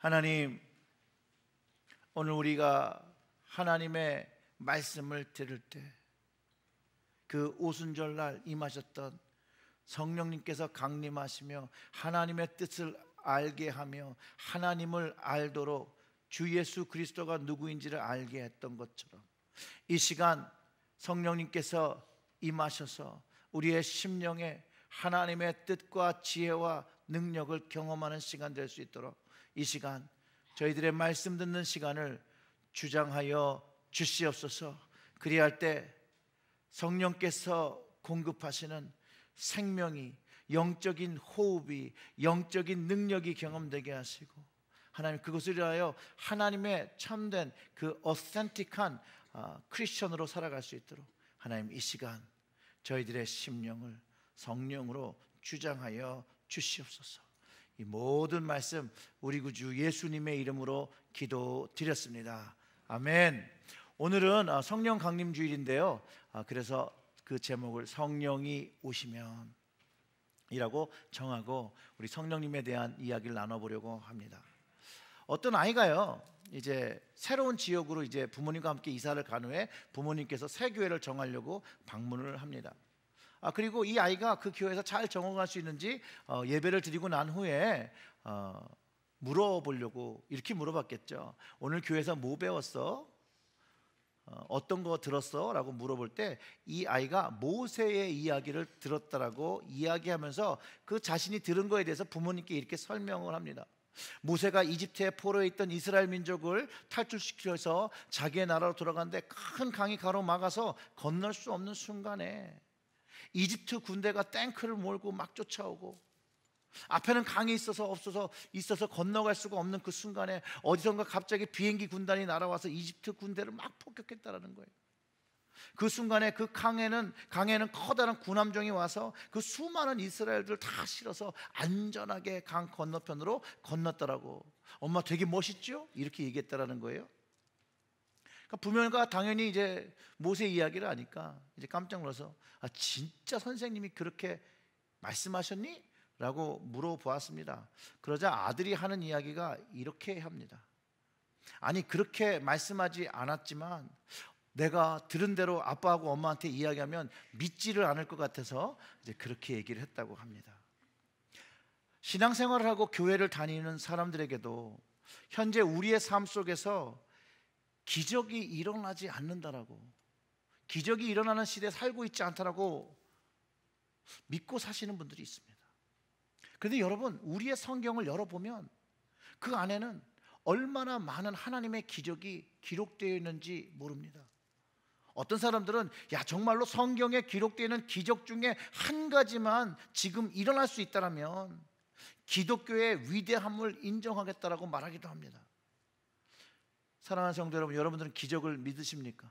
하나님, 오늘 우리가 하나님의 말씀을 들을 때, 그 오순절날 임하셨던 성령님께서 강림하시며 하나님의 뜻을 알게 하며 하나님을 알도록 주 예수 그리스도가 누구인지를 알게 했던 것처럼 이 시간 성령님께서 임하셔서 우리의 심령에 하나님의 뜻과 지혜와 능력을 경험하는 시간 될 수 있도록 이 시간 저희들의 말씀 듣는 시간을 주장하여 주시옵소서. 그리할 때 성령께서 공급하시는 생명이 영적인 호흡이 영적인 능력이 경험되게 하시고 하나님 그것을 위하여 하나님의 참된 그 어센틱한 크리스천으로 아, 살아갈 수 있도록 하나님 이 시간 저희들의 심령을 성령으로 주장하여 주시옵소서. 이 모든 말씀 우리 구주 예수님의 이름으로 기도드렸습니다. 아멘. 오늘은 어, 성령 강림 주일인데요. 아, 그래서 그 제목을 성령이 오시면 이라고 정하고 우리 성령님에 대한 이야기를 나눠보려고 합니다. 어떤 아이가요. 이제 새로운 지역으로 이제 부모님과 함께 이사를 간 후에 부모님께서 새 교회를 정하려고 방문을 합니다. 아, 그리고 이 아이가 그 교회에서 잘 적응할 수 있는지 어, 예배를 드리고 난 후에 어, 물어보려고 이렇게 물어봤겠죠. 오늘 교회에서 뭐 배웠어? 어, 떤거 들었어? 라고 물어볼 때 이 아이가 모세의 이야기를 들었다라고 이야기하면서 그 자신이 들은 거에 대해서 부모님께 이렇게 설명을 합니다. 모세가 이집트의 포로에 있던 이스라엘 민족을 탈출시켜서 자기의 나라로 돌아갔는데큰 강이 가로막아서 건널 수 없는 순간에 이집트 군대가 탱크를 몰고 막 쫓아오고 앞에는 강이 있어서 없어서 있어서 건너갈 수가 없는 그 순간에 어디선가 갑자기 비행기 군단이 날아와서 이집트 군대를 막 폭격했다라는 거예요. 그 순간에 그 강에는 강에는 커다란 군함정이 와서 그 수많은 이스라엘들 다 실어서 안전하게 강 건너편으로 건넜더라고. 엄마 되게 멋있죠? 이렇게 얘기했다라는 거예요. 그러니까 부모가 당연히 이제 모세 이야기를 하니까 이제 깜짝 놀라서 아 진짜 선생님이 그렇게 말씀하셨니? 라고 물어보았습니다. 그러자 아들이 하는 이야기가 이렇게 합니다. 아니 그렇게 말씀하지 않았지만 내가 들은 대로 아빠하고 엄마한테 이야기하면 믿지를 않을 것 같아서 이제 그렇게 얘기를 했다고 합니다. 신앙생활을 하고 교회를 다니는 사람들에게도 현재 우리의 삶 속에서 기적이 일어나지 않는다라고 기적이 일어나는 시대에 살고 있지 않다라고 믿고 사시는 분들이 있습니다. 그런데 여러분 우리의 성경을 열어보면 그 안에는 얼마나 많은 하나님의 기적이 기록되어 있는지 모릅니다. 어떤 사람들은 야 정말로 성경에 기록되어 있는 기적 중에 한 가지만 지금 일어날 수 있다라면 기독교의 위대함을 인정하겠다라고 말하기도 합니다. 사랑하는 성도 여러분, 여러분들은 기적을 믿으십니까?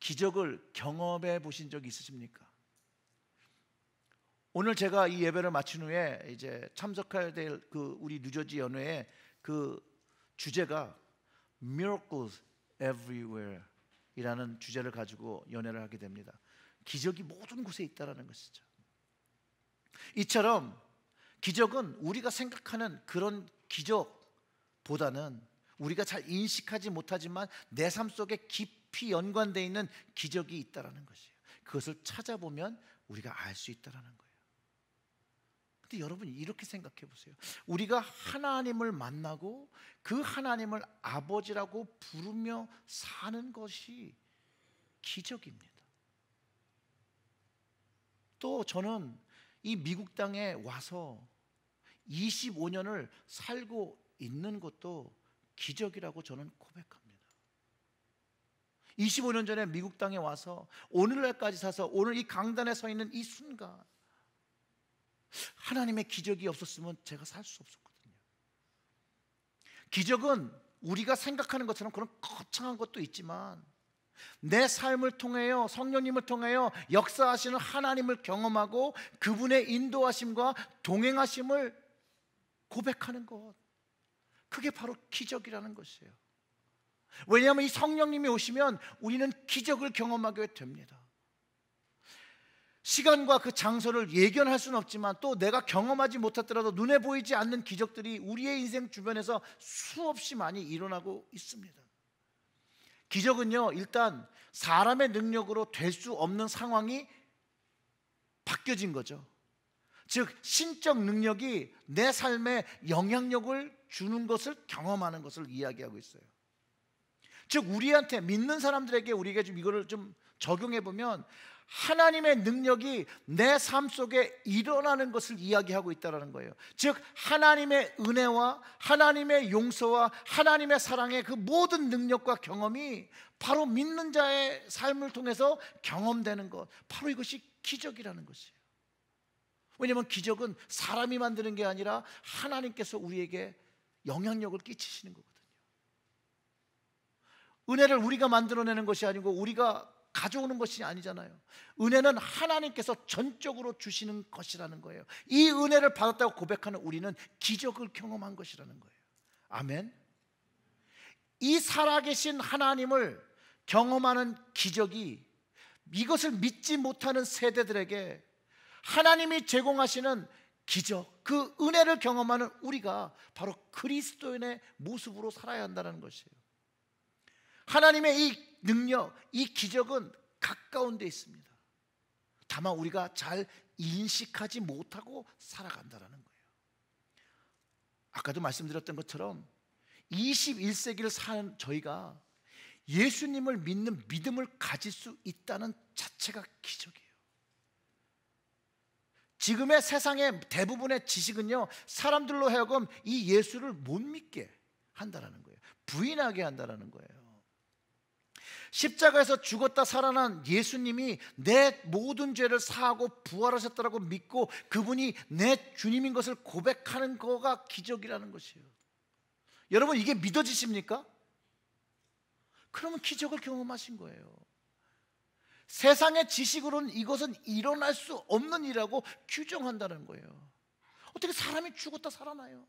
기적을 경험해 보신 적 있으십니까? 오늘 제가 이 예배를 마친 후에 이제 참석해야 될그 우리 뉴저지 연회의 그 주제가 miracles everywhere 이라는 주제를 가지고 연회를 하게 됩니다. 기적이 모든 곳에 있다라는 것이죠. 이처럼 기적은 우리가 생각하는 그런 기적보다는 우리가 잘 인식하지 못하지만 내 삶 속에 깊이 연관되어 있는 기적이 있다라는 것이에요. 그것을 찾아보면 우리가 알 수 있다라는 거예요. 근데 여러분 이렇게 생각해 보세요. 우리가 하나님을 만나고 그 하나님을 아버지라고 부르며 사는 것이 기적입니다. 또 저는 이 미국 땅에 와서 25년을 살고 있는 것도 기적이라고 저는 고백합니다. 25년 전에 미국 땅에 와서 오늘날까지 사서 오늘 이 강단에 서 있는 이 순간 하나님의 기적이 없었으면 제가 살 수 없었거든요. 기적은 우리가 생각하는 것처럼 그런 거창한 것도 있지만 내 삶을 통하여 성령님을 통하여 역사하시는 하나님을 경험하고 그분의 인도하심과 동행하심을 고백하는 것. 그게 바로 기적이라는 것이에요. 왜냐하면 이 성령님이 오시면 우리는 기적을 경험하게 됩니다. 시간과 그 장소를 예견할 수는 없지만 또 내가 경험하지 못했더라도 눈에 보이지 않는 기적들이 우리의 인생 주변에서 수없이 많이 일어나고 있습니다. 기적은요, 일단 사람의 능력으로 될 수 없는 상황이 바뀌어진 거죠. 즉 신적 능력이 내 삶에 영향력을 주는 것을 경험하는 것을 이야기하고 있어요. 즉 우리한테 믿는 사람들에게 우리가 좀 이거를 좀 적용해 보면 하나님의 능력이 내 삶 속에 일어나는 것을 이야기하고 있다라는 거예요. 즉 하나님의 은혜와 하나님의 용서와 하나님의 사랑의 그 모든 능력과 경험이 바로 믿는 자의 삶을 통해서 경험되는 것. 바로 이것이 기적이라는 것이에요. 왜냐하면 기적은 사람이 만드는 게 아니라 하나님께서 우리에게 영향력을 끼치시는 거거든요. 은혜를 우리가 만들어내는 것이 아니고 우리가 가져오는 것이 아니잖아요. 은혜는 하나님께서 전적으로 주시는 것이라는 거예요. 이 은혜를 받았다고 고백하는 우리는 기적을 경험한 것이라는 거예요. 아멘. 이 살아계신 하나님을 경험하는 기적이 이것을 믿지 못하는 세대들에게 하나님이 제공하시는 기적, 그 은혜를 경험하는 우리가 바로 그리스도인의 모습으로 살아야 한다는 것이에요. 하나님의 이 능력, 이 기적은 가까운 데 있습니다. 다만 우리가 잘 인식하지 못하고 살아간다는 거예요. 아까도 말씀드렸던 것처럼 21세기를 사는 저희가 예수님을 믿는 믿음을 가질 수 있다는 자체가 기적이에요. 지금의 세상의 대부분의 지식은요, 사람들로 하여금 이 예수를 못 믿게 한다라는 거예요. 부인하게 한다라는 거예요. 십자가에서 죽었다 살아난 예수님이 내 모든 죄를 사하고 부활하셨다라고 믿고 그분이 내 주님인 것을 고백하는 거가 기적이라는 것이에요. 여러분 이게 믿어지십니까? 그러면 기적을 경험하신 거예요. 세상의 지식으로는 이것은 일어날 수 없는 일이라고 규정한다는 거예요. 어떻게 사람이 죽었다 살아나요?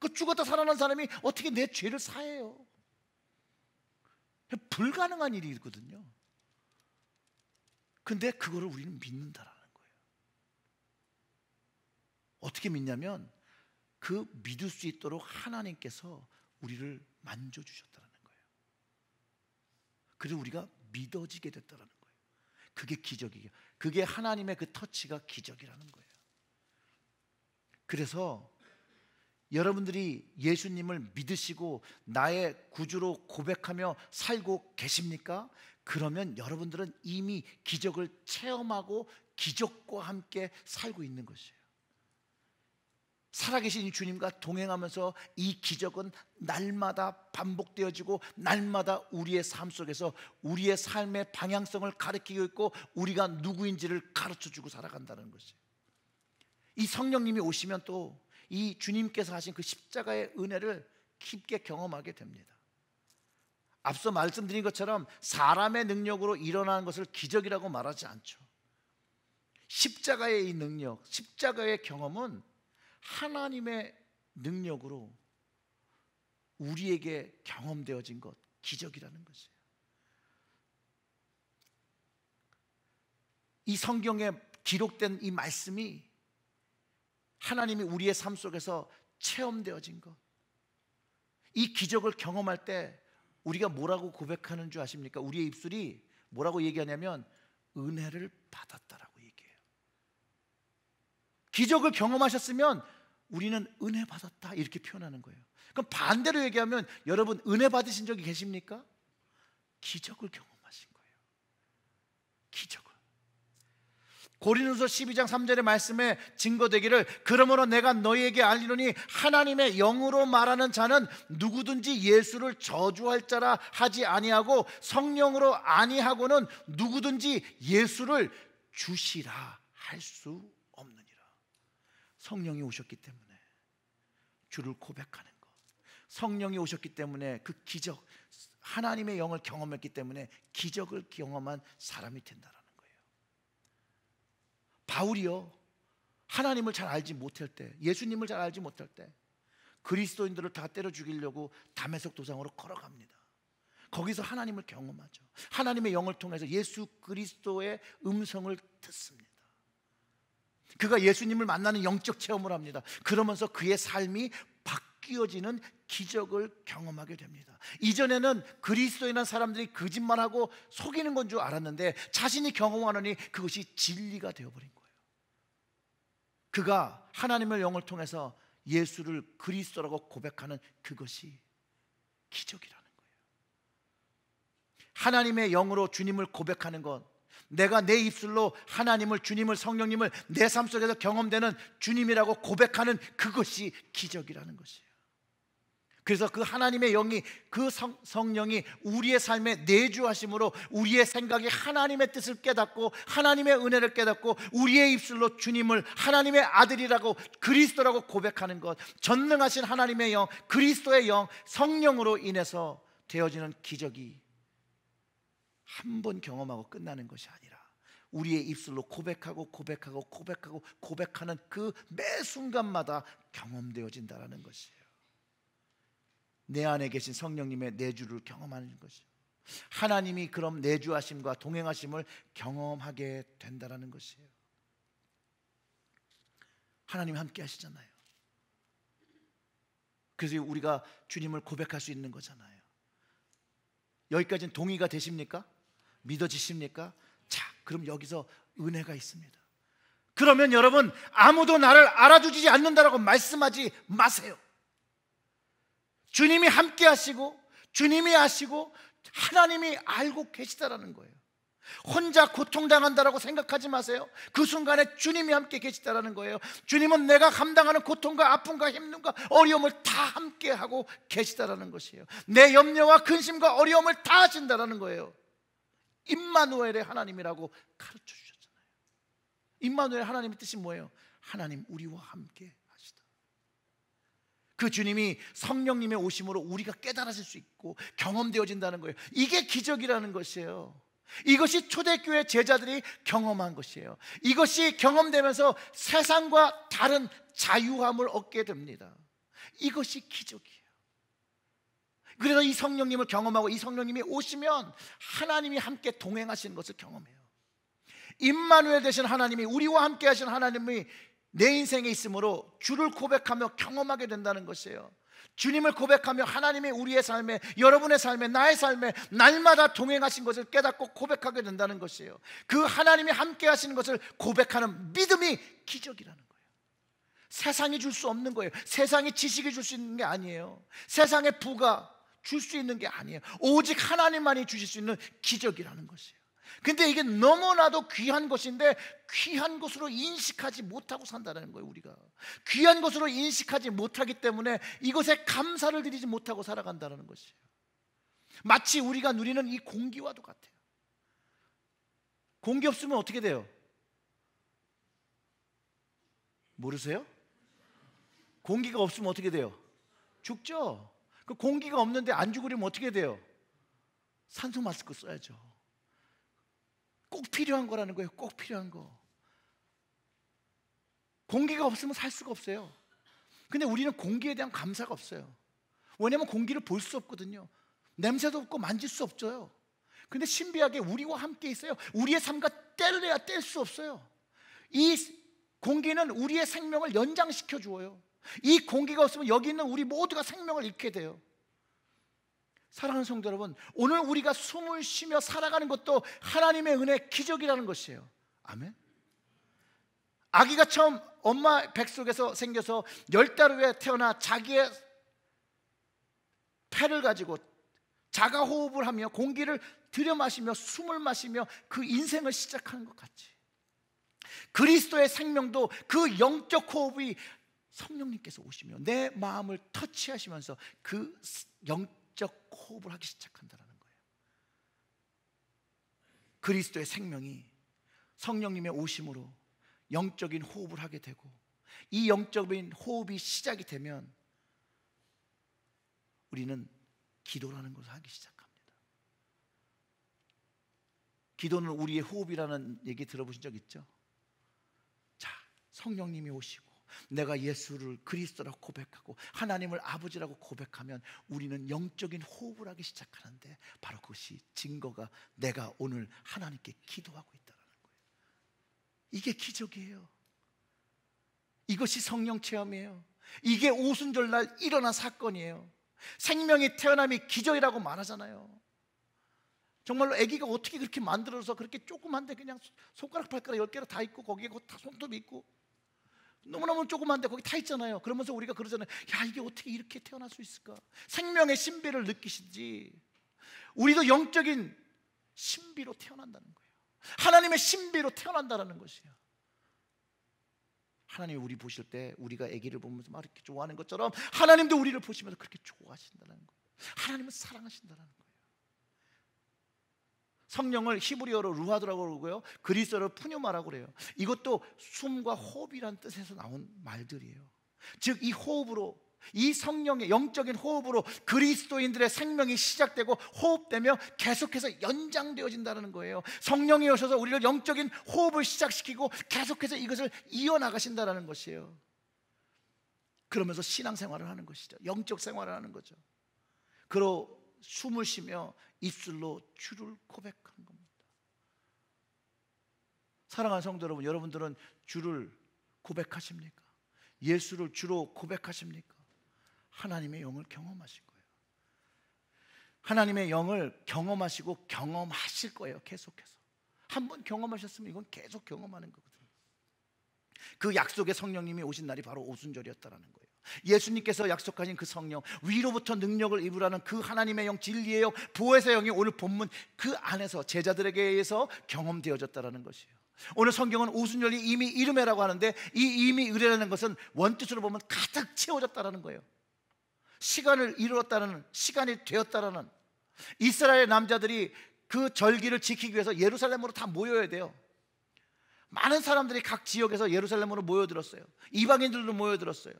그 죽었다 살아난 사람이 어떻게 내 죄를 사해요? 불가능한 일이거든요. 근데 그거를 우리는 믿는다라는 거예요. 어떻게 믿냐면 그 믿을 수 있도록 하나님께서 우리를 만져주셨다는 거예요. 그래서 우리가 믿어지게 됐다라는 거예요. 그게 기적이에요. 그게 하나님의 그 터치가 기적이라는 거예요. 그래서 여러분들이 예수님을 믿으시고 나의 구주로 고백하며 살고 계십니까? 그러면 여러분들은 이미 기적을 체험하고 기적과 함께 살고 있는 것이에요. 살아계신 주님과 동행하면서 이 기적은 날마다 반복되어지고 날마다 우리의 삶 속에서 우리의 삶의 방향성을 가르치고 있고 우리가 누구인지를 가르쳐주고 살아간다는 것이 에요이 성령님이 오시면 또 이 주님께서 하신 그 십자가의 은혜를 깊게 경험하게 됩니다 앞서 말씀드린 것처럼 사람의 능력으로 일어나는 것을 기적이라고 말하지 않죠 십자가의 이 능력, 십자가의 경험은 하나님의 능력으로 우리에게 경험되어진 것, 기적이라는 것이에요. 이 성경에 기록된 이 말씀이 하나님이 우리의 삶 속에서 체험되어진 것. 이 기적을 경험할 때 우리가 뭐라고 고백하는 줄 아십니까? 우리의 입술이 뭐라고 얘기하냐면 은혜를 받았다라고 얘기해요. 기적을 경험하셨으면 우리는 은혜 받았다 이렇게 표현하는 거예요. 그럼 반대로 얘기하면 여러분 은혜 받으신 적이 계십니까? 기적을 경험하신 거예요. 기적을. 고린도서 12장 3절의 말씀에 증거되기를 그러므로 내가 너희에게 알리노니 하나님의 영으로 말하는 자는 누구든지 예수를 저주할 자라 하지 아니하고 성령으로 아니하고는 누구든지 예수를 주시라 할수 성령이 오셨기 때문에 주를 고백하는 것. 성령이 오셨기 때문에 그 기적, 하나님의 영을 경험했기 때문에 기적을 경험한 사람이 된다라는 거예요. 바울이요. 하나님을 잘 알지 못할 때, 예수님을 잘 알지 못할 때 그리스도인들을 다 때려 죽이려고 담에석 도상으로 걸어갑니다. 거기서 하나님을 경험하죠. 하나님의 영을 통해서 예수 그리스도의 음성을 듣습니다. 그가 예수님을 만나는 영적 체험을 합니다. 그러면서 그의 삶이 바뀌어지는 기적을 경험하게 됩니다. 이전에는 그리스도인한 사람들이 거짓말하고 속이는 건 줄 알았는데 자신이 경험하느니 그것이 진리가 되어버린 거예요. 그가 하나님의 영을 통해서 예수를 그리스도라고 고백하는 그것이 기적이라는 거예요. 하나님의 영으로 주님을 고백하는 것 내가 내 입술로 하나님을 주님을 성령님을 내 삶 속에서 경험되는 주님이라고 고백하는 그것이 기적이라는 것이에요. 그래서 그 하나님의 영이 그 성, 성령이 우리의 삶에 내주하심으로 우리의 생각이 하나님의 뜻을 깨닫고 하나님의 은혜를 깨닫고 우리의 입술로 주님을 하나님의 아들이라고 그리스도라고 고백하는 것 전능하신 하나님의 영 그리스도의 영 성령으로 인해서 되어지는 기적이 한번 경험하고 끝나는 것이 아니라 우리의 입술로 고백하고 고백하고 고백하고 고백하는 그 매 순간마다 경험되어진다라는 것이에요. 내 안에 계신 성령님의 내주를 경험하는 것이요. 하나님이 그럼 내주하심과 동행하심을 경험하게 된다라는 것이에요. 하나님 함께 하시잖아요. 그래서 우리가 주님을 고백할 수 있는 거잖아요. 여기까지는 동의가 되십니까? 믿어지십니까? 자, 그럼 여기서 은혜가 있습니다. 그러면 여러분 아무도 나를 알아주지 않는다라고 말씀하지 마세요. 주님이 함께 하시고 주님이 아시고 하나님이 알고 계시다라는 거예요. 혼자 고통당한다라고 생각하지 마세요. 그 순간에 주님이 함께 계시다라는 거예요. 주님은 내가 감당하는 고통과 아픔과 힘듦과 어려움을 다 함께 하고 계시다라는 것이에요. 내 염려와 근심과 어려움을 다 하신다라는 거예요. 임마누엘의 하나님이라고 가르쳐 주셨잖아요. 임마누엘 하나님의 뜻이 뭐예요? 하나님 우리와 함께 하시다. 그 주님이 성령님의 오심으로 우리가 깨달아질 수 있고 경험되어진다는 거예요. 이게 기적이라는 것이에요. 이것이 초대교회 제자들이 경험한 것이에요. 이것이 경험되면서 세상과 다른 자유함을 얻게 됩니다. 이것이 기적이에요. 그래서 이 성령님을 경험하고 이 성령님이 오시면 하나님이 함께 동행하시는 것을 경험해요. 임마누엘 되신 하나님이 우리와 함께 하신 하나님이 내 인생에 있으므로 주를 고백하며 경험하게 된다는 것이에요. 주님을 고백하며 하나님의 우리의 삶에 여러분의 삶에 나의 삶에 날마다 동행하신 것을 깨닫고 고백하게 된다는 것이에요. 그 하나님이 함께 하시는 것을 고백하는 믿음이 기적이라는 세상이 줄 수 없는 거예요. 세상의 지식이 줄 수 있는 게 아니에요. 세상의 부가 줄수 있는 게 아니에요. 오직 하나님만이 주실 수 있는 기적이라는 것이에요. 근데 이게 너무나도 귀한 것인데 귀한 것으로 인식하지 못하고 산다는 거예요, 우리가. 귀한 것으로 인식하지 못하기 때문에 이것에 감사를 드리지 못하고 살아간다는 것이에요. 마치 우리가 누리는 이 공기와도 같아요. 공기 없으면 어떻게 돼요? 모르세요? 공기가 없으면 어떻게 돼요? 죽죠? 그 공기가 없는데 안 죽으려면 어떻게 돼요? 산소 마스크 써야죠. 꼭 필요한 거라는 거예요. 꼭 필요한 거. 공기가 없으면 살 수가 없어요. 근데 우리는 공기에 대한 감사가 없어요. 왜냐하면 공기를 볼 수 없거든요. 냄새도 없고 만질 수 없죠. 근데 신비하게 우리와 함께 있어요. 우리의 삶과 뗄래야 뗄 수 없어요. 이 공기는 우리의 생명을 연장시켜 주어요. 이 공기가 없으면 여기 있는 우리 모두가 생명을 잃게 돼요. 사랑하는 성도 여러분, 오늘 우리가 숨을 쉬며 살아가는 것도 하나님의 은혜 기적이라는 것이에요. 아멘. 아기가 처음 엄마 백 속에서 생겨서 열 달 후에 태어나 자기의 폐를 가지고 자가 호흡을 하며 공기를 들여 마시며 숨을 마시며 그 인생을 시작하는 것 같지. 그리스도의 생명도 그 영적 호흡이 성령님께서 오시면내 마음을 터치하시면서 그 영적 호흡을 하기 시작한다는 거예요. 그리스도의 생명이 성령님의 오심으로 영적인 호흡을 하게 되고 이 영적인 호흡이 시작이 되면 우리는 기도라는 것을 하기 시작합니다. 기도는 우리의 호흡이라는 얘기 들어보신 적 있죠? 자, 성령님이 오시고 내가 예수를 그리스도라고 고백하고 하나님을 아버지라고 고백하면 우리는 영적인 호흡을 하기 시작하는데 바로 그것이 증거가 내가 오늘 하나님께 기도하고 있다라는 거예요. 이게 기적이에요. 이것이 성령 체험이에요. 이게 오순절날 일어난 사건이에요. 생명이 태어남이 기적이라고 말하잖아요. 정말로 아기가 어떻게 그렇게 만들어서 그렇게 조그만데 그냥 손가락 발가락 열개로다 있고 거기에 다 손톱이 있고 너무너무 조그만데 거기 다 있잖아요. 그러면서 우리가 그러잖아요. 야, 이게 어떻게 이렇게 태어날 수 있을까? 생명의 신비를 느끼시지. 우리도 영적인 신비로 태어난다는 거예요. 하나님의 신비로 태어난다는 것이에요. 하나님이 우리 보실 때 우리가 아기를 보면서 막 이렇게 좋아하는 것처럼 하나님도 우리를 보시면서 그렇게 좋아하신다는 거예요. 하나님은 사랑하신다는 거예요. 성령을 히브리어로 루하드라고 그러고요. 그리스어로 푸뉴마라고 그래요. 이것도 숨과 호흡이란 뜻에서 나온 말들이에요. 즉 이 호흡으로 이 성령의 영적인 호흡으로 그리스도인들의 생명이 시작되고 호흡되며 계속해서 연장되어진다는 거예요. 성령이 오셔서 우리를 영적인 호흡을 시작시키고 계속해서 이것을 이어나가신다는 것이에요. 그러면서 신앙생활을 하는 것이죠. 영적 생활을 하는 거죠. 그러 숨을 쉬며 입술로 주를 고백한 겁니다. 사랑하는 성도 여러분, 여러분들은 주를 고백하십니까? 예수를 주로 고백하십니까? 하나님의 영을 경험하실 거예요. 하나님의 영을 경험하시고 경험하실 거예요. 계속해서. 한 번 경험하셨으면 이건 계속 경험하는 거거든요. 그 약속의 성령님이 오신 날이 바로 오순절이었다라는 거예요. 예수님께서 약속하신 그 성령 위로부터 능력을 입으라는 그 하나님의 영 진리의 영 보혜사 영이 오늘 본문 그 안에서 제자들에게 의해서 경험되어졌다라는 것이에요. 오늘 성경은 우순절이 이미 이름에라고 하는데 이 이미 의뢰라는 것은 원뜻으로 보면 가득 채워졌다라는 거예요. 시간을 이루었다는 시간이 되었다라는 이스라엘 남자들이 그 절기를 지키기 위해서 예루살렘으로 다 모여야 돼요. 많은 사람들이 각 지역에서 예루살렘으로 모여들었어요. 이방인들도 모여들었어요.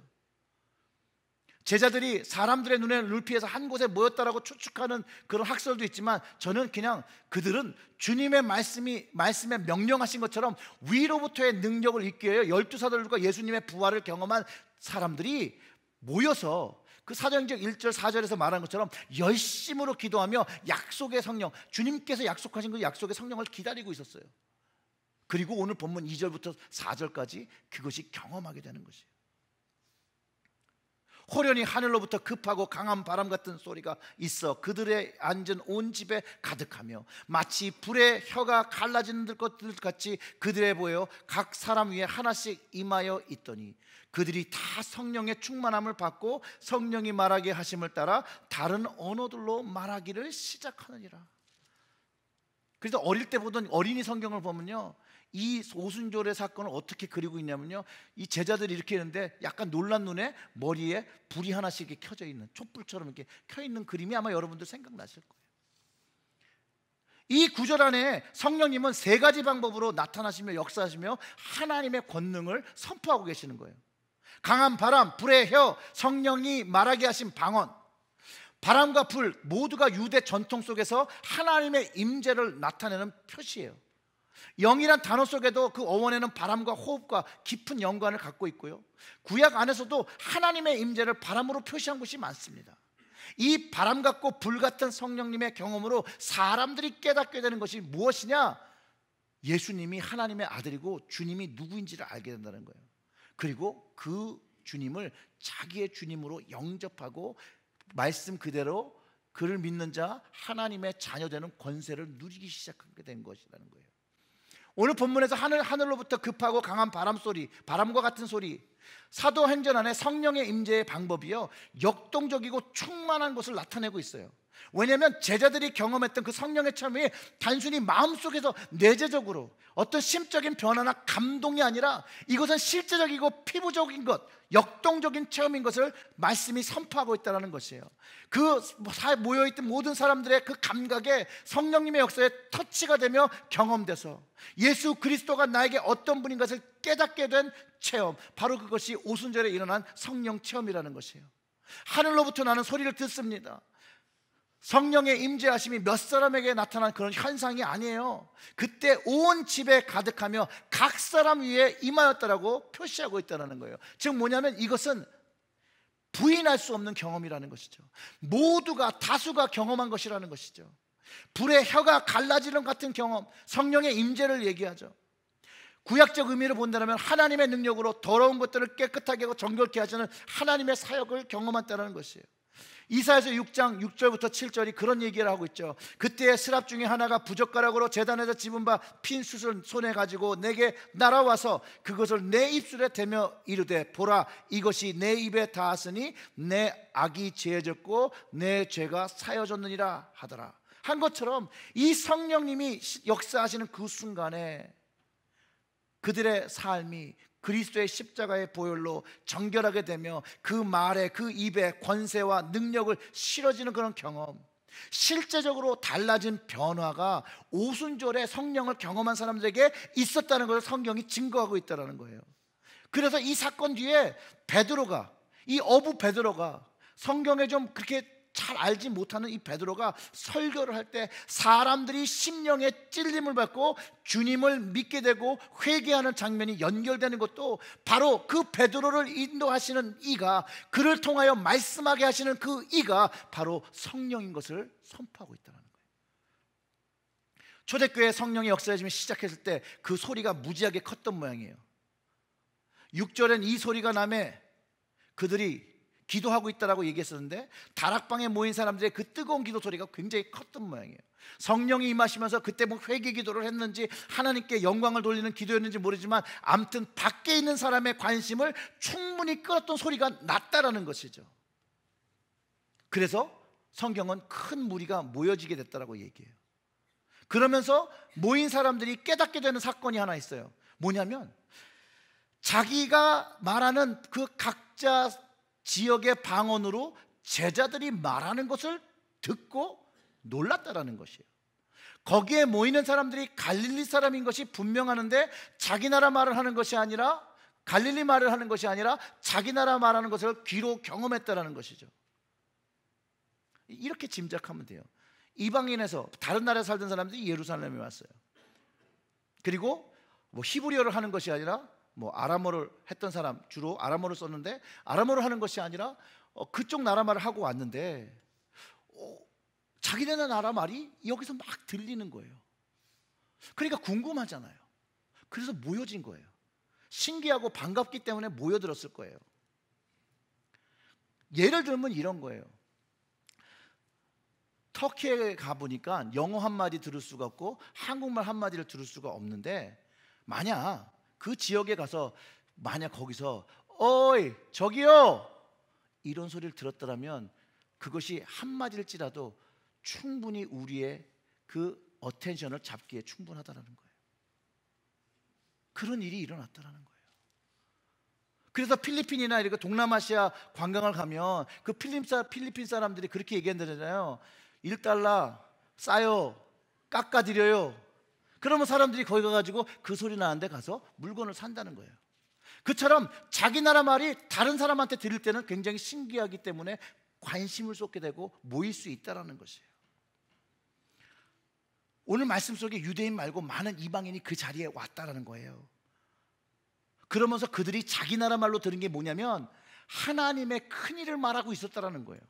제자들이 사람들의 눈에 눌 피해서 한 곳에 모였다라고 추측하는 그런 학설도 있지만 저는 그냥 그들은 주님의 말씀이 말씀에 명령하신 것처럼 위로부터의 능력을 입게 위해 열두 사도들과 예수님의 부활을 경험한 사람들이 모여서 그사정적 1절 4절에서 말한 것처럼 열심으로 기도하며 약속의 성령 주님께서 약속하신 그 약속의 성령을 기다리고 있었어요. 그리고 오늘 본문 2절부터 4절까지 그것이 경험하게 되는 것이에요. 호련히 하늘로부터 급하고 강한 바람 같은 소리가 있어 그들의 앉은 온 집에 가득하며 마치 불의 혀가 갈라지는 것들 같이 그들의 보여 각 사람 위에 하나씩 임하여 있더니 그들이 다 성령의 충만함을 받고 성령이 말하게 하심을 따라 다른 언어들로 말하기를 시작하느니라. 그래서 어릴 때 보던 어린이 성경을 보면요. 이 오순절의 사건을 어떻게 그리고 있냐면요. 이 제자들이 이렇게 했는데 약간 놀란 눈에 머리에 불이 하나씩 이렇게 켜져 있는 촛불처럼 이렇게 켜 있는 그림이 아마 여러분들 생각나실 거예요. 이 구절 안에 성령님은 세 가지 방법으로 나타나시며 역사하시며 하나님의 권능을 선포하고 계시는 거예요. 강한 바람, 불의 혀, 성령이 말하게 하신 방언. 바람과 불 모두가 유대 전통 속에서 하나님의 임재를 나타내는 표시예요. 영이란 단어 속에도 그 어원에는 바람과 호흡과 깊은 연관을 갖고 있고요. 구약 안에서도 하나님의 임재를 바람으로 표시한 곳이 많습니다. 이 바람 같고 불 같은 성령님의 경험으로 사람들이 깨닫게 되는 것이 무엇이냐? 예수님이 하나님의 아들이고 주님이 누구인지를 알게 된다는 거예요. 그리고 그 주님을 자기의 주님으로 영접하고 말씀 그대로 그를 믿는 자 하나님의 자녀 되는 권세를 누리기 시작하게 된 것이라는 거예요. 오늘 본문에서 하늘, 하늘로부터 급하고 강한 바람 소리, 바람과 같은 소리, 사도행전 안에 성령의 임재의 방법이요 역동적이고 충만한 것을 나타내고 있어요. 왜냐하면 제자들이 경험했던 그 성령의 참이 단순히 마음속에서 내재적으로 어떤 심적인 변화나 감동이 아니라 이것은 실제적이고 피부적인 것, 역동적인 체험인 것을 말씀이 선포하고 있다는 것이에요. 그 모여있던 모든 사람들의 그 감각에 성령님의 역사에 터치가 되며 경험돼서 예수 그리스도가 나에게 어떤 분인 것을 깨닫게 된 체험. 바로 그것이 오순절에 일어난 성령 체험이라는 것이에요. 하늘로부터 나는 소리를 듣습니다. 성령의 임재하심이 몇 사람에게 나타난 그런 현상이 아니에요. 그때 온 집에 가득하며 각 사람 위에 임하였다라고 표시하고 있다는 거예요. 즉 뭐냐면 이것은 부인할 수 없는 경험이라는 것이죠. 모두가 다수가 경험한 것이라는 것이죠. 불의 혀가 갈라지는 같은 경험, 성령의 임재를 얘기하죠. 구약적 의미를 본다면 하나님의 능력으로 더러운 것들을 깨끗하게 하고 정결케 하시는 하나님의 사역을 경험한다는 것이에요. 이사에서 6장 6절부터 7절이 그런 얘기를 하고 있죠. 그때 의 슬압 중에 하나가 부젓가락으로 재단에서 집은 바 핀수을 손에 가지고 내게 날아와서 그것을 내 입술에 대며 이르되 보라 이것이 내 입에 닿았으니 내 악이 죄졌고 내 죄가 사여졌느니라 하더라. 한 것처럼 이 성령님이 역사하시는 그 순간에 그들의 삶이 그리스도의 십자가의 보혈로 정결하게 되며 그 말에 그 입에 권세와 능력을 실어지는 그런 경험 실제적으로 달라진 변화가 오순절에 성령을 경험한 사람들에게 있었다는 것을 성경이 증거하고 있다는 거예요 그래서 이 사건 뒤에 베드로가 이 어부 베드로가 성경에 좀 그렇게 잘 알지 못하는 이 베드로가 설교를 할 때 사람들이 심령에 찔림을 받고 주님을 믿게 되고 회개하는 장면이 연결되는 것도 바로 그 베드로를 인도하시는 이가 그를 통하여 말씀하게 하시는 그 이가 바로 성령인 것을 선포하고 있다는 거예요. 초대교회 성령의 역사를 지금 시작했을 때 그 소리가 무지하게 컸던 모양이에요. 6절엔 이 소리가 남에 그들이 기도하고 있다라고 얘기했었는데 다락방에 모인 사람들의 그 뜨거운 기도 소리가 굉장히 컸던 모양이에요. 성령이 임하시면서 그때 뭐 회개 기도를 했는지 하나님께 영광을 돌리는 기도였는지 모르지만 암튼 밖에 있는 사람의 관심을 충분히 끌었던 소리가 났다라는 것이죠. 그래서 성경은 큰 무리가 모여지게 됐다라고 얘기해요. 그러면서 모인 사람들이 깨닫게 되는 사건이 하나 있어요. 뭐냐면 자기가 말하는 그 각자 지역의 방언으로 제자들이 말하는 것을 듣고 놀랐다라는 것이에요. 거기에 모이는 사람들이 갈릴리 사람인 것이 분명하는데 자기 나라 말을 하는 것이 아니라 갈릴리 말을 하는 것이 아니라 자기 나라 말하는 것을 귀로 경험했다라는 것이죠. 이렇게 짐작하면 돼요. 이방인에서 다른 나라에 살던 사람들이 예루살렘에 왔어요. 그리고 뭐 히브리어를 하는 것이 아니라 뭐 아람어를 했던 사람 주로 아람어를 썼는데 아람어를 하는 것이 아니라 어, 그쪽 나라 말을 하고 왔는데 어, 자기네 나라 말이 여기서 막 들리는 거예요. 그러니까 궁금하잖아요. 그래서 모여진 거예요. 신기하고 반갑기 때문에 모여들었을 거예요. 예를 들면 이런 거예요. 터키에 가보니까 영어 한마디 들을 수가 없고 한국말 한마디를 들을 수가 없는데 만약 그 지역에 가서 만약 거기서 어이 저기요 이런 소리를 들었더라면 그것이 한마디일지라도 충분히 우리의 그 어텐션을 잡기에 충분하다라는 거예요. 그런 일이 일어났다라는 거예요. 그래서 필리핀이나 이렇게 그 동남아시아 관광을 가면 그 필림사, 필리핀 사람들이 그렇게 얘기한다잖아요. 1달러 싸요. 깎아드려요. 그러면 사람들이 거기 가가지고 그 소리 나는 데 가서 물건을 산다는 거예요. 그처럼 자기 나라 말이 다른 사람한테 들을 때는 굉장히 신기하기 때문에 관심을 쏟게 되고 모일 수 있다라는 것이에요. 오늘 말씀 속에 유대인 말고 많은 이방인이 그 자리에 왔다라는 거예요. 그러면서 그들이 자기 나라 말로 들은 게 뭐냐면 하나님의 큰 일을 말하고 있었다라는 거예요.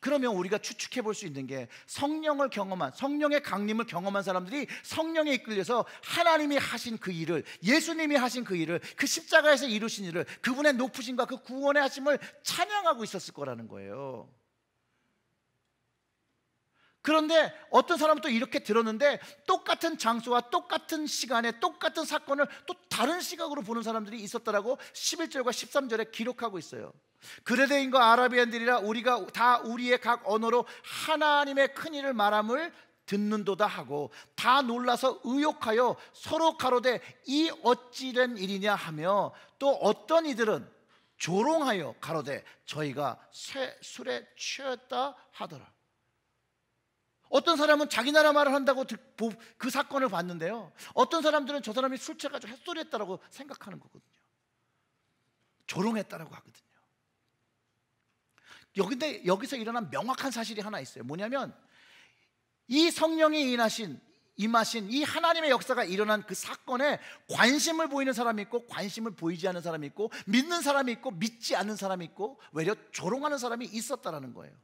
그러면 우리가 추측해 볼 수 있는 게 성령을 경험한 성령의 강림을 경험한 사람들이 성령에 이끌려서 하나님이 하신 그 일을 예수님이 하신 그 일을 그 십자가에서 이루신 일을 그분의 높으신과 그 구원의 하심을 찬양하고 있었을 거라는 거예요. 그런데 어떤 사람은 또 이렇게 들었는데 똑같은 장소와 똑같은 시간에 똑같은 사건을 또 다른 시각으로 보는 사람들이 있었다라고 11절과 13절에 기록하고 있어요. 그레데인과 아라비안들이라 우리가 다 우리의 각 언어로 하나님의 큰 일을 말함을 듣는도다 하고 다 놀라서 의욕하여 서로 가로되 이 어찌된 일이냐 하며 또 어떤 이들은 조롱하여 가로되 저희가 쇠 술에 취했다 하더라. 어떤 사람은 자기 나라 말을 한다고 그 사건을 봤는데요. 어떤 사람들은 저 사람이 술 취해가지고 햇소리했다라고 생각하는 거거든요. 조롱했다라고 하거든요. 여기데 여기서 일어난 명확한 사실이 하나 있어요. 뭐냐면 이 성령이 인하신 임하신 이 하나님의 역사가 일어난 그 사건에 관심을 보이는 사람이 있고 관심을 보이지 않는 사람이 있고 믿는 사람이 있고 믿지 않는 사람이 있고 외려 조롱하는 사람이 있었다라는 거예요.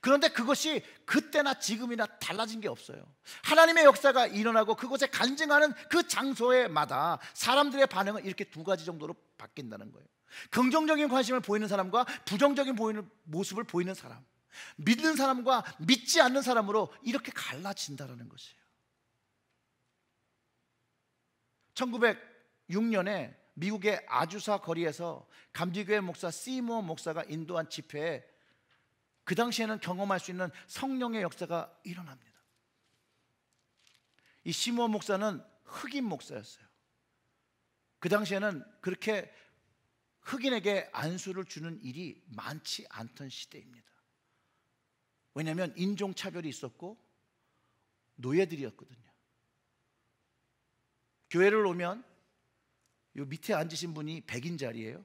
그런데 그것이 그때나 지금이나 달라진 게 없어요. 하나님의 역사가 일어나고 그곳에 간증하는 그 장소에마다 사람들의 반응은 이렇게 두 가지 정도로 바뀐다는 거예요. 긍정적인 관심을 보이는 사람과 부정적인 보이는 모습을 보이는 사람. 믿는 사람과 믿지 않는 사람으로 이렇게 갈라진다라는 것이에요. 1906년에 미국의 아주사 거리에서 감리교회 목사 시모 목사가 인도한 집회에 그 당시에는 경험할 수 있는 성령의 역사가 일어납니다. 이 시므온 목사는 흑인 목사였어요. 그 당시에는 그렇게 흑인에게 안수를 주는 일이 많지 않던 시대입니다. 왜냐하면 인종차별이 있었고 노예들이었거든요. 교회를 오면 요 밑에 앉으신 분이 백인 자리예요.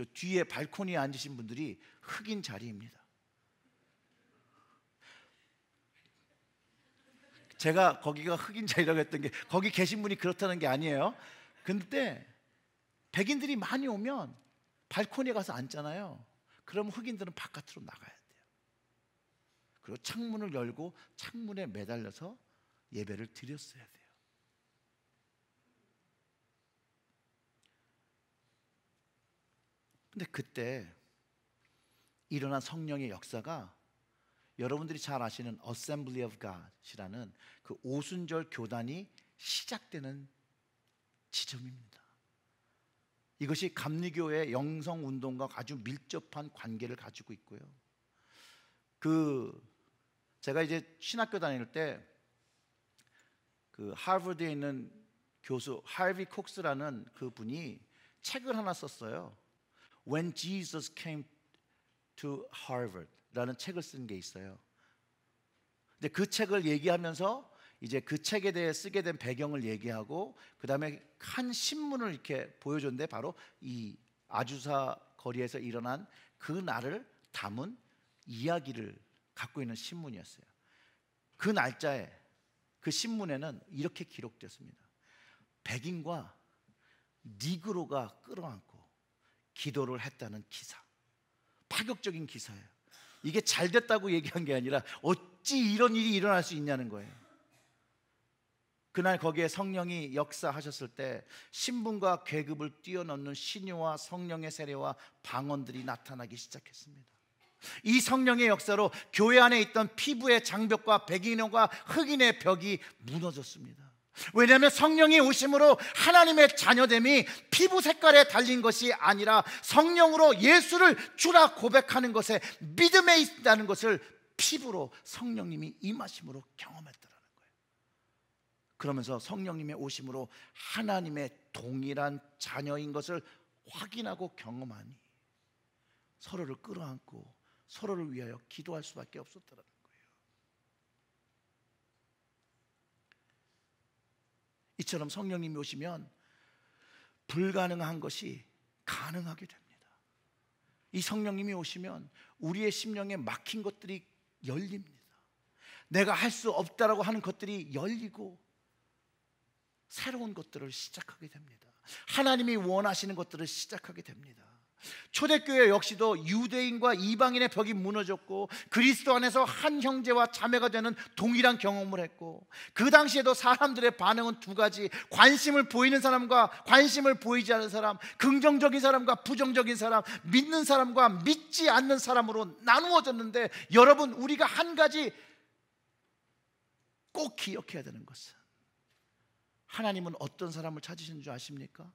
저 뒤에 발코니에 앉으신 분들이 흑인 자리입니다. 제가 거기가 흑인 자리라고 했던 게 거기 계신 분이 그렇다는 게 아니에요. 근데 백인들이 많이 오면 발코니에 가서 앉잖아요. 그럼 흑인들은 바깥으로 나가야 돼요. 그리고 창문을 열고 창문에 매달려서 예배를 드렸어야 돼요. 근데 그때 일어난 성령의 역사가 여러분들이 잘 아시는 Assembly of God이라는 그 오순절 교단이 시작되는 지점입니다. 이것이 감리교의 영성 운동과 아주 밀접한 관계를 가지고 있고요. 그 제가 이제 신학교 다닐 때 그 하버드에 있는 교수 할비 콕스라는 그 분이 책을 하나 썼어요. When Jesus Came to Harvard라는 책을 쓴 게 있어요. 근데 그 책을 얘기하면서 이제 그 책에 대해 쓰게 된 배경을 얘기하고 그 다음에 한 신문을 이렇게 보여줬는데 바로 이 아주사 거리에서 일어난 그 날을 담은 이야기를 갖고 있는 신문이었어요. 그 날짜에 그 신문에는 이렇게 기록됐습니다. 백인과 니그로가 끌어안고 기도를 했다는 기사. 파격적인 기사예요. 이게 잘 됐다고 얘기한 게 아니라 어찌 이런 일이 일어날 수 있냐는 거예요. 그날 거기에 성령이 역사하셨을 때 신분과 계급을 뛰어넘는 신유와 성령의 세례와 방언들이 나타나기 시작했습니다. 이 성령의 역사로 교회 안에 있던 피부의 장벽과 백인과 흑인의 벽이 무너졌습니다. 왜냐하면 성령이 오심으로 하나님의 자녀됨이 피부 색깔에 달린 것이 아니라 성령으로 예수를 주라 고백하는 것에 믿음에 있다는 것을 피부로 성령님이 임하심으로 경험했다는 거예요. 그러면서 성령님의 오심으로 하나님의 동일한 자녀인 것을 확인하고 경험하니 서로를 끌어안고 서로를 위하여 기도할 수밖에 없었더라는 이처럼 성령님이 오시면 불가능한 것이 가능하게 됩니다. 이 성령님이 오시면 우리의 심령에 막힌 것들이 열립니다. 내가 할 수 없다라고 하는 것들이 열리고 새로운 것들을 시작하게 됩니다. 하나님이 원하시는 것들을 시작하게 됩니다. 초대교회 역시도 유대인과 이방인의 벽이 무너졌고 그리스도 안에서 한 형제와 자매가 되는 동일한 경험을 했고 그 당시에도 사람들의 반응은 두 가지 관심을 보이는 사람과 관심을 보이지 않는 사람 긍정적인 사람과 부정적인 사람 믿는 사람과 믿지 않는 사람으로 나누어졌는데 여러분 우리가 한 가지 꼭 기억해야 되는 것은 하나님은 어떤 사람을 찾으시는 줄 아십니까?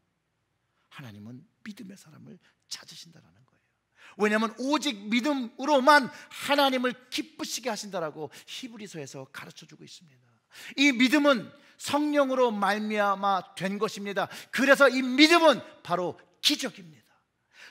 하나님은 믿음의 사람을 찾으신다라는 거예요. 왜냐하면 오직 믿음으로만 하나님을 기쁘시게 하신다라고 히브리서에서 가르쳐주고 있습니다. 이 믿음은 성령으로 말미암아 된 것입니다. 그래서 이 믿음은 바로 기적입니다.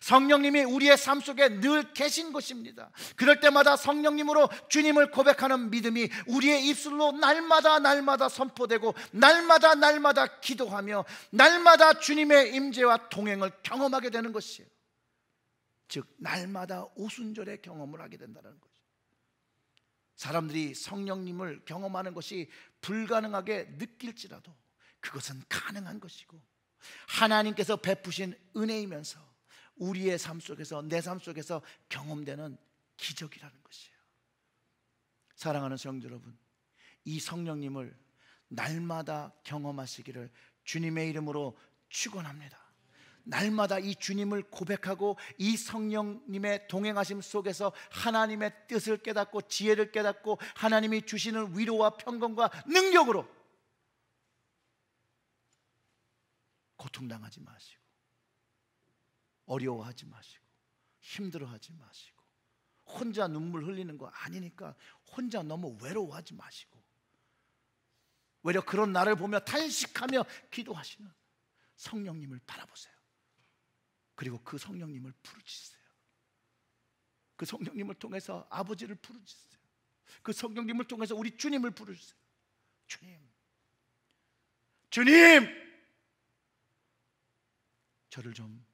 성령님이 우리의 삶 속에 늘 계신 것입니다. 그럴 때마다 성령님으로 주님을 고백하는 믿음이 우리의 입술로 날마다 날마다 선포되고 날마다 날마다 기도하며 날마다 주님의 임재와 동행을 경험하게 되는 것이에요. 즉 날마다 오순절의 경험을 하게 된다는 거죠. 사람들이 성령님을 경험하는 것이 불가능하게 느낄지라도 그것은 가능한 것이고 하나님께서 베푸신 은혜이면서 우리의 삶 속에서 내 삶 속에서 경험되는 기적이라는 것이에요. 사랑하는 성도 여러분, 이 성령님을 날마다 경험하시기를 주님의 이름으로 축원합니다. 날마다 이 주님을 고백하고 이 성령님의 동행하심 속에서 하나님의 뜻을 깨닫고 지혜를 깨닫고 하나님이 주시는 위로와 평강과 능력으로 고통당하지 마시고 어려워하지 마시고 힘들어하지 마시고 혼자 눈물 흘리는 거 아니니까 혼자 너무 외로워하지 마시고 오히려 그런 나를 보며 탄식하며 기도하시는 성령님을 바라보세요. 그리고 그 성령님을 부르짖으세요. 그 성령님을 통해서 아버지를 부르짖으세요. 그 성령님을 통해서 우리 주님을 부르짖으세요. 주님. 주님! 저를 좀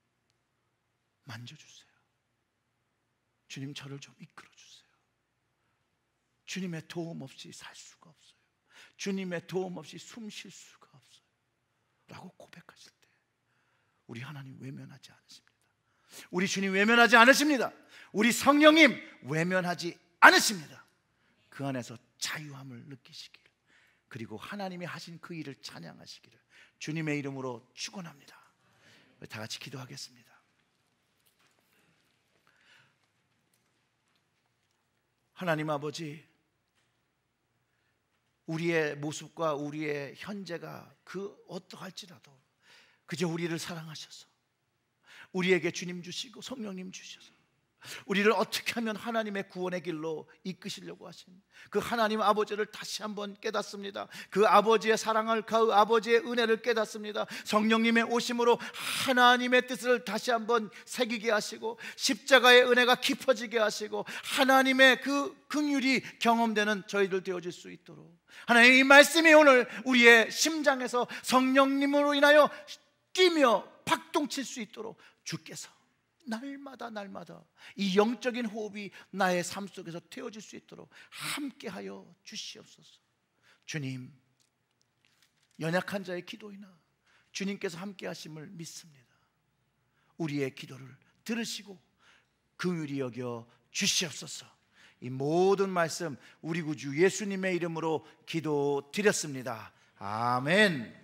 만져주세요. 주님 저를 좀 이끌어주세요. 주님의 도움 없이 살 수가 없어요. 주님의 도움 없이 숨 쉴 수가 없어요. 라고 고백하실 때. 우리 하나님 외면하지 않으십니다. 우리 주님 외면하지 않으십니다. 우리 성령님 외면하지 않으십니다. 그 안에서 자유함을 느끼시길 그리고 하나님이 하신 그 일을 찬양하시기를 주님의 이름으로 축원합니다. 다 같이 기도하겠습니다. 하나님 아버지 우리의 모습과 우리의 현재가 그 어떠할지라도 그저 우리를 사랑하셔서 우리에게 주님 주시고 성령님 주셔서 우리를 어떻게 하면 하나님의 구원의 길로 이끄시려고 하신 그 하나님 아버지를 다시 한번 깨닫습니다. 그 아버지의 사랑을 그 아버지의 은혜를 깨닫습니다. 성령님의 오심으로 하나님의 뜻을 다시 한번 새기게 하시고 십자가의 은혜가 깊어지게 하시고 하나님의 그 긍휼이 경험되는 저희들 되어질 수 있도록 하나님 이 말씀이 오늘 우리의 심장에서 성령님으로 인하여 뛰며 박동칠 수 있도록 주께서 날마다 날마다 이 영적인 호흡이 나의 삶 속에서 태워질 수 있도록 함께하여 주시옵소서. 주님, 연약한 자의 기도이나 주님께서 함께하심을 믿습니다. 우리의 기도를 들으시고 긍휼히 여겨 주시옵소서. 이 모든 말씀 우리 구주 예수님의 이름으로 기도드렸습니다. 아멘.